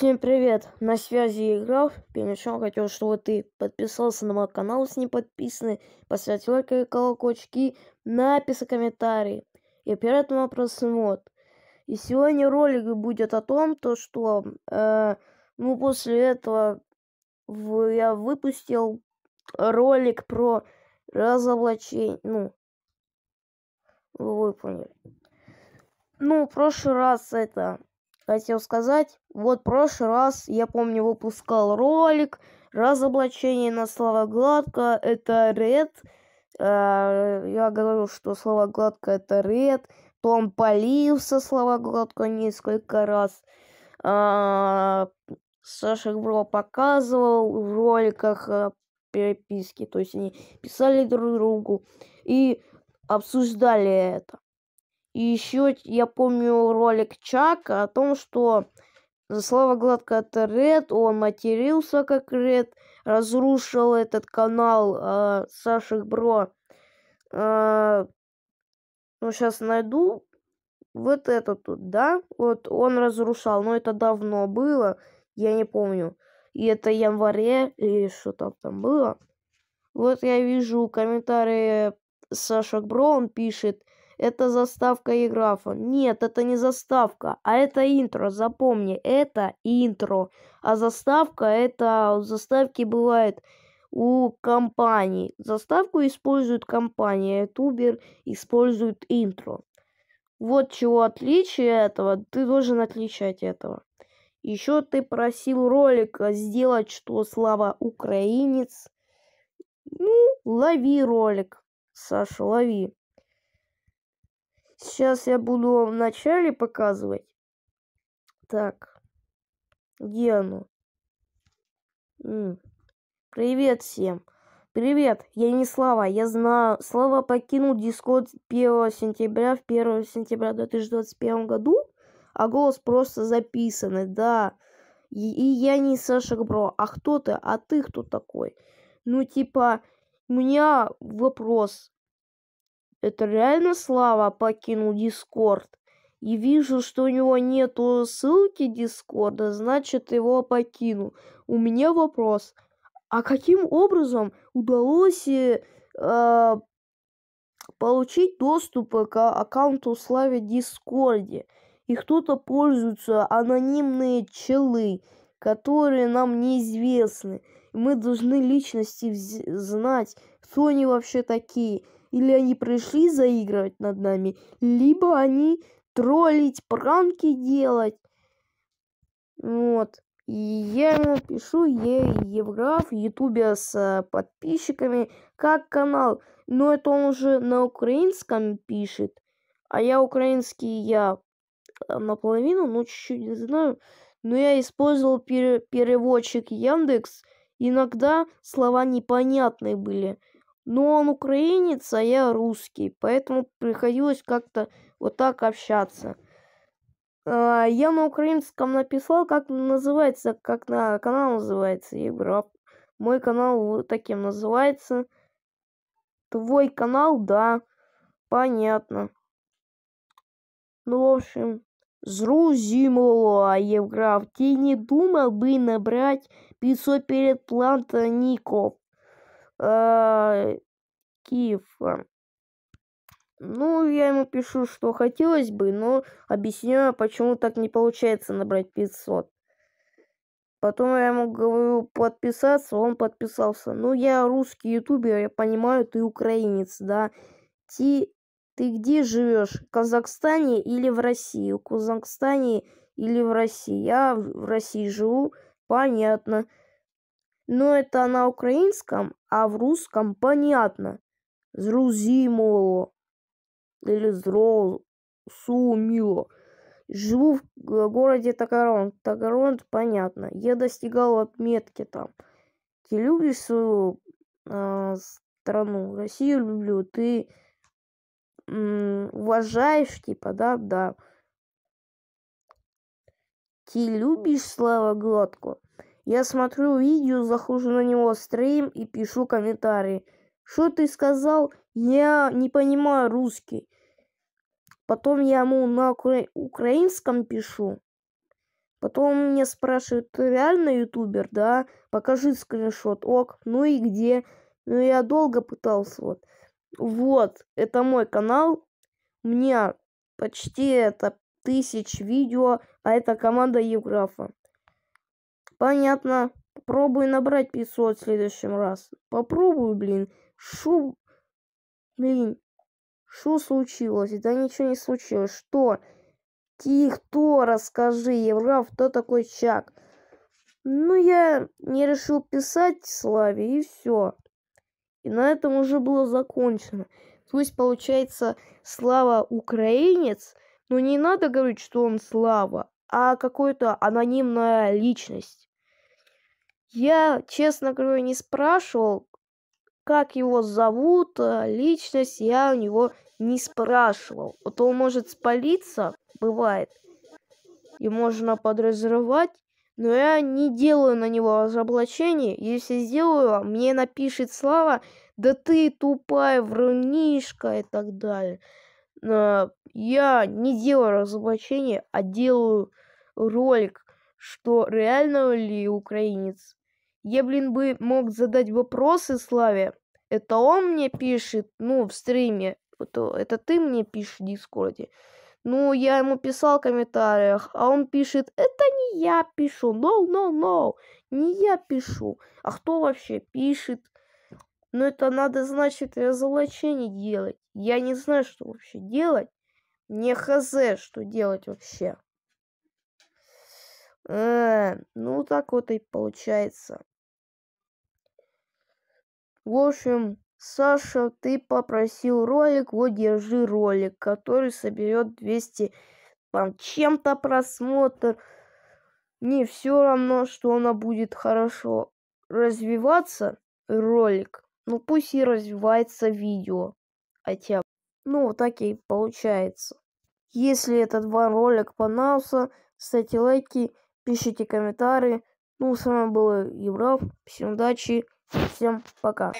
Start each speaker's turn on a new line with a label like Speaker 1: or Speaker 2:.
Speaker 1: Всем привет, на связи Играф. Перед хотел, чтобы ты подписался на мой канал, если не подписаны, поставил лайк и колокольчики, написал комментарий. И перед мой просмотр. И сегодня ролик будет о том, то что, э, ну после этого в, я выпустил ролик про разоблачение, ну, вы поняли. Ну, в прошлый раз это хотел сказать. Вот прошлый раз, я помню, выпускал ролик «Разоблачение на слово гладко». Это Ред. А, я говорил, что слово гладко это Ред. Том полился слово гладко несколько раз. А, Саша Бро показывал в роликах а, переписки. То есть они писали друг другу и обсуждали это. И еще я помню ролик Чака о том, что за слово Гладко это Ред, он матерился как Ред, разрушил этот канал э, а, Саших Бро. Э, а, ну, сейчас найду. Вот это тут, да? Вот он разрушал, но это давно было, я не помню. И это январе, или что там там было. Вот я вижу комментарии Саша Бро, он пишет, это заставка и графон. Нет, это не заставка, а это интро. Запомни, это интро. А заставка это... Заставки бывает у компаний. Заставку используют компании, а ютубер использует интро. Вот чего отличие этого, ты должен отличать этого. Еще ты просил ролик сделать, что слава украинец. Ну, лови ролик, Саша, лови. Сейчас я буду вам в начале показывать. Так. Где оно? Привет всем. Привет, я не Слава, я знаю. Слава покинул Дискорд 1 сентября, в 1 сентября 2021 году, а голос просто записанный, да. И, и я не Саша Бро, а кто ты, а ты кто такой? Ну, типа, у меня вопрос это реально Слава покинул Дискорд? И вижу, что у него нету ссылки Дискорда, значит его покинул. У меня вопрос. А каким образом удалось э, получить доступ к аккаунту Славе Дискорде? И кто-то пользуется анонимные челы, которые нам неизвестны. Мы должны личности знать, кто они вообще такие. Или они пришли заигрывать над нами, либо они троллить, пранки делать. Вот. И я ему пишу ей Евграф в Ютубе с э, подписчиками, как канал. Но это он уже на украинском пишет. А я украинский, я э, наполовину, ну чуть-чуть не знаю. Но я использовал пер переводчик Яндекс. Иногда слова непонятные были. Но он украинец, а я русский, поэтому приходилось как-то вот так общаться. А, я на украинском написал, как называется, как на канал называется. Я «А мой канал вот таким называется. Твой канал, да. Понятно. Ну, в общем, зрозуміло, Євграф, ти не думал бы набрать 500 перед плантаніков? э, Киев. А. Ну, я ему пишу, что хотелось бы, но объясняю, почему так не получается набрать 500. Потом я ему говорю подписаться, он подписался. Ну, я русский ютубер, я понимаю, ты украинец, да. Ти, ты где живешь? В Казахстане или в России? В Казахстане или в России? Я в России живу, понятно. Но это на украинском, а в русском понятно. Зрузимоло или зросумило. Живу в э, городе Тагаронт. Тагаронт, понятно. Я достигал отметки там. Ты любишь свою э, страну? Россию люблю. Ты уважаешь, типа, да, да. Ты любишь гладко. Я смотрю видео, захожу на него стрим и пишу комментарии. Что ты сказал? Я не понимаю русский. Потом я ему на укра... украинском пишу. Потом мне спрашивают, ты реально ютубер, да? Покажи скриншот. Ок, ну и где? Ну я долго пытался, вот. Вот, это мой канал. У меня почти это тысяч видео, а это команда Евграфа. Понятно. Попробуй набрать 500 в следующем раз. Попробую, блин. Шу... Блин. Что случилось? Да ничего не случилось. Что? Тих, кто? Расскажи, Евграф, кто такой Чак? Ну, я не решил писать Славе, и все. И на этом уже было закончено. То есть, получается, Слава украинец, но ну, не надо говорить, что он Слава, а какая то анонимная личность. Я, честно говоря, не спрашивал, как его зовут, а, личность я у него не спрашивал. А то он может спалиться, бывает, и можно подразрывать, но я не делаю на него разоблачение. Если сделаю, а мне напишет Слава, да ты тупая врунишка и так далее. Но а, я не делаю разоблачение, а делаю ролик, что реально ли украинец я, блин, бы мог задать вопросы Славе. Это он мне пишет, ну, в стриме. Э, это, ты мне пишешь в Дискорде. Ну, я ему писал в комментариях, а он пишет, это не я пишу, no, no, no, не я пишу. А кто вообще пишет? Ну, это надо, значит, разоблачение делать. Я не знаю, что вообще делать. Не хз, что делать вообще. Э, ну, так вот и получается. В общем, Саша, ты попросил ролик, вот держи ролик, который соберет 200 там чем-то просмотр. Не все равно, что она будет хорошо развиваться, ролик. Ну пусть и развивается видео. Хотя бы. Ну, вот так и получается. Если этот вам ролик понравился, ставьте лайки, пишите комментарии. Ну, с вами был Евров. Всем удачи, всем пока.